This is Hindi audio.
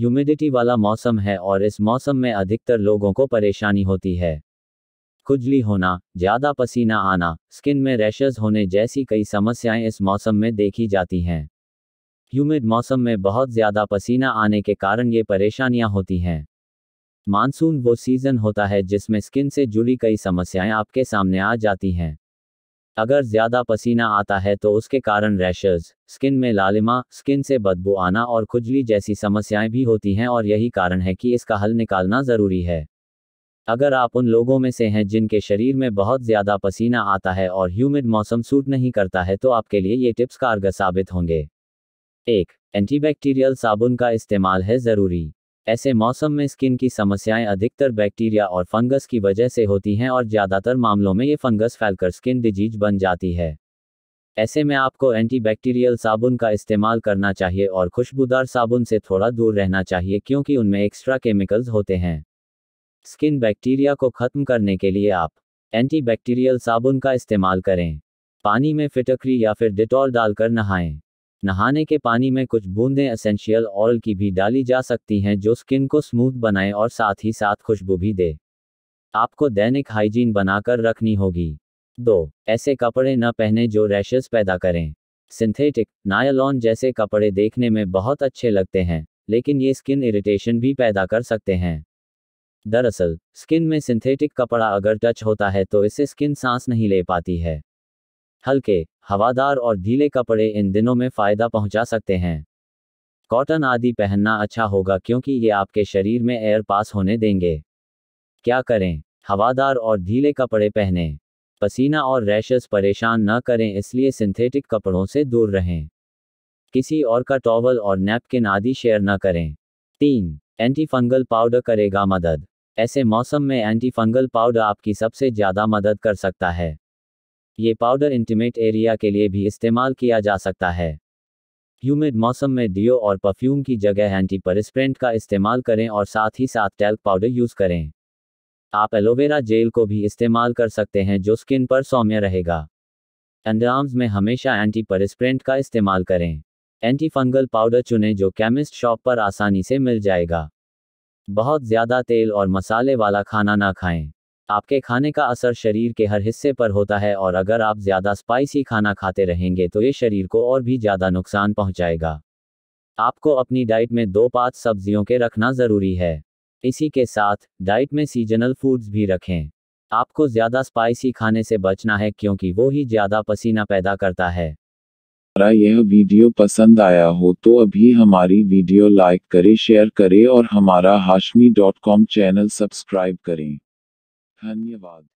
ह्यूमिडिटी वाला मौसम है और इस मौसम में अधिकतर लोगों को परेशानी होती है खुजली होना ज्यादा पसीना आना स्किन में रैशेज होने जैसी कई समस्याएं इस मौसम में देखी जाती हैं ह्यूमिड मौसम में बहुत ज्यादा पसीना आने के कारण ये परेशानियां होती हैं मानसून वो सीजन होता है जिसमें स्किन से जुड़ी कई समस्याएं आपके सामने आ जाती हैं अगर ज्यादा पसीना आता है तो उसके कारण रैशेज स्किन में लालिमा स्किन से बदबू आना और खुजली जैसी समस्याएं भी होती हैं और यही कारण है कि इसका हल निकालना जरूरी है अगर आप उन लोगों में से हैं जिनके शरीर में बहुत ज्यादा पसीना आता है और ह्यूमिड मौसम सूट नहीं करता है तो आपके लिए ये टिप्स कारगर साबित होंगे एक एंटीबैक्टीरियल साबुन का इस्तेमाल है जरूरी ऐसे मौसम में स्किन की समस्याएं अधिकतर बैक्टीरिया और फंगस की वजह से होती हैं और ज़्यादातर मामलों में ये फंगस फैलकर स्किन डिजीज बन जाती है ऐसे में आपको एंटीबैक्टीरियल साबुन का इस्तेमाल करना चाहिए और खुशबूदार साबुन से थोड़ा दूर रहना चाहिए क्योंकि उनमें एक्स्ट्रा केमिकल्स होते हैं स्किन बैक्टीरिया को खत्म करने के लिए आप एंटीबैक्टीरियल साबुन का इस्तेमाल करें पानी में फिटकरी या फिर डिटॉल डालकर नहाएं नहाने के पानी में कुछ बूंदें असेंशियल ऑयल की भी डाली जा सकती हैं जो स्किन को स्मूथ बनाए और साथ ही साथ खुशबू भी दे आपको दैनिक हाइजीन बनाकर रखनी होगी दो ऐसे कपड़े न पहने जो रैशेस पैदा करें सिंथेटिक नायलॉन जैसे कपड़े देखने में बहुत अच्छे लगते हैं लेकिन ये स्किन इरिटेशन भी पैदा कर सकते हैं दरअसल स्किन में सिंथेटिक कपड़ा अगर टच होता है तो इससे स्किन सांस नहीं ले पाती है हल्के हवादार और ढीले कपड़े इन दिनों में फायदा पहुंचा सकते हैं कॉटन आदि पहनना अच्छा होगा क्योंकि ये आपके शरीर में एयर पास होने देंगे क्या करें हवादार और ढीले कपड़े पहने पसीना और रैशेस परेशान न करें इसलिए सिंथेटिक कपड़ों से दूर रहें किसी और का टॉवल और नैपकिन आदि शेयर न करें तीन एंटी फंगल पाउडर करेगा मदद ऐसे मौसम में एंटी फंगल पाउडर आपकी सबसे ज़्यादा मदद कर सकता है ये पाउडर इंटीमेट एरिया के लिए भी इस्तेमाल किया जा सकता है ह्यूमिड मौसम में डिओ और परफ्यूम की जगह एंटी परिस्प्रेंट का इस्तेमाल करें और साथ ही साथ टैल्क पाउडर यूज करें आप एलोवेरा जेल को भी इस्तेमाल कर सकते हैं जो स्किन पर सौम्य रहेगा अंडरआर्म्स में हमेशा एंटी परिस्प्रेंट का इस्तेमाल करें एंटी फंगल पाउडर चुनें जो केमिस्ट शॉप पर आसानी से मिल जाएगा बहुत ज़्यादा तेल और मसाले वाला खाना ना खाएं आपके खाने का असर शरीर के हर हिस्से पर होता है और अगर आप ज्यादा स्पाइसी खाना खाते रहेंगे तो ये शरीर को और भी ज्यादा नुकसान पहुंचाएगा आपको अपनी डाइट में दो पांच सब्जियों के रखना जरूरी है इसी के साथ डाइट में सीजनल फूड्स भी रखें आपको ज्यादा स्पाइसी खाने से बचना है क्योंकि वो ही ज्यादा पसीना पैदा करता है हमारा यह वीडियो पसंद आया हो तो अभी हमारी वीडियो लाइक करें शेयर करें और हमारा Hashmi dot com channel subscribe करें धन्यवाद